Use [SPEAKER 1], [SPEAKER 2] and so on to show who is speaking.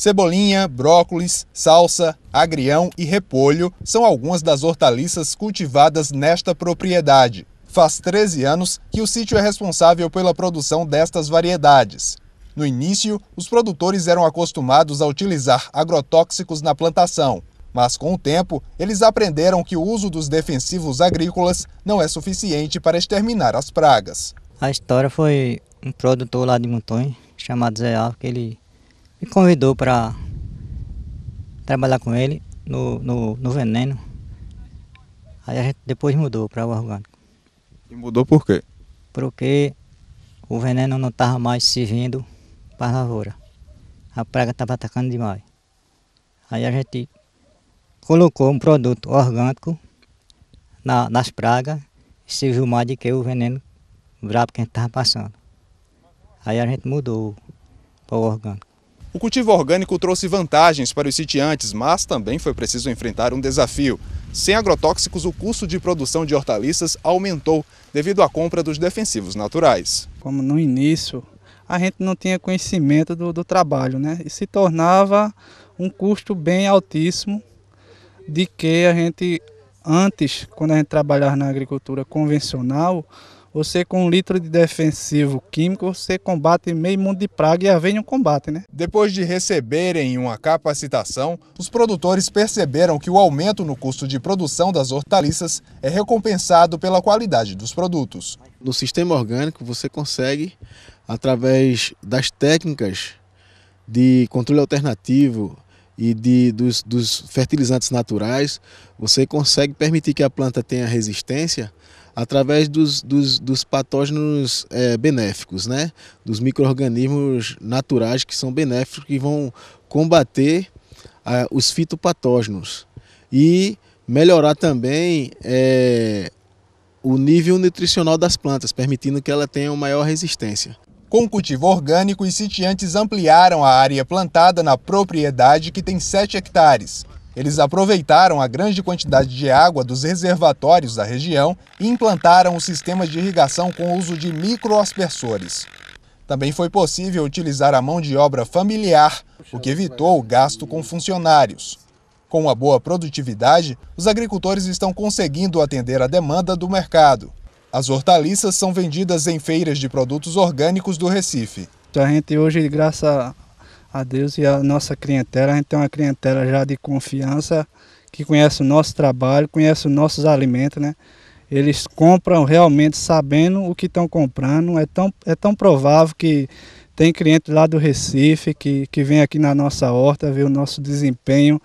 [SPEAKER 1] Cebolinha, brócolis, salsa, agrião e repolho são algumas das hortaliças cultivadas nesta propriedade. Faz 13 anos que o sítio é responsável pela produção destas variedades. No início, os produtores eram acostumados a utilizar agrotóxicos na plantação, mas com o tempo, eles aprenderam que o uso dos defensivos agrícolas não é suficiente para exterminar as pragas.
[SPEAKER 2] A história foi um produtor lá de Montonha, chamado Zé Alves, que ele me convidou para trabalhar com ele no, no, no, veneno. Aí a gente depois mudou para o orgânico. E mudou por quê? Porque o veneno não estava mais servindo para a lavoura. A praga estava atacando demais. Aí a gente colocou um produto orgânico na, nas pragas e serviu mais do que o veneno brabo que a gente estava passando. Aí a gente mudou para o orgânico.
[SPEAKER 1] O cultivo orgânico trouxe vantagens para os sitiantes, mas também foi preciso enfrentar um desafio. Sem agrotóxicos, o custo de produção de hortaliças aumentou devido à compra dos defensivos naturais.
[SPEAKER 3] Como no início, a gente não tinha conhecimento do, do trabalho, né? E se tornava um custo bem altíssimo de que a gente, antes, quando a gente trabalhava na agricultura convencional, você com um litro de
[SPEAKER 1] defensivo químico, você combate meio mundo de praga e a vem um combate, né? Depois de receberem uma capacitação, os produtores perceberam que o aumento no custo de produção das
[SPEAKER 4] hortaliças é recompensado pela qualidade dos produtos. No sistema orgânico, você consegue, através das técnicas de controle alternativo, e de, dos, dos fertilizantes naturais, você consegue permitir que a planta tenha resistência através dos, dos, dos patógenos é, benéficos, né? dos micro-organismos naturais que são benéficos, que vão combater a, os fitopatógenos e melhorar também é, o nível nutricional das plantas, permitindo que ela tenha uma maior resistência. Com cultivo orgânico, os sitiantes ampliaram a área plantada na
[SPEAKER 1] propriedade que tem 7 hectares. Eles aproveitaram a grande quantidade de água dos reservatórios da região e implantaram o sistema de irrigação com o uso de microaspersores. Também foi possível utilizar a mão de obra familiar, o que evitou o gasto com funcionários. Com uma boa produtividade, os agricultores estão conseguindo atender a demanda do mercado. As hortaliças são vendidas em feiras de produtos orgânicos do Recife. A gente hoje, graças a Deus e a
[SPEAKER 3] nossa clientela. A gente tem uma clientela já de confiança, que conhece o nosso trabalho, conhece os nossos alimentos, né? Eles compram realmente sabendo o que estão comprando. É tão, é tão provável que tem cliente lá do Recife que, que vem aqui na nossa horta, ver o nosso desempenho,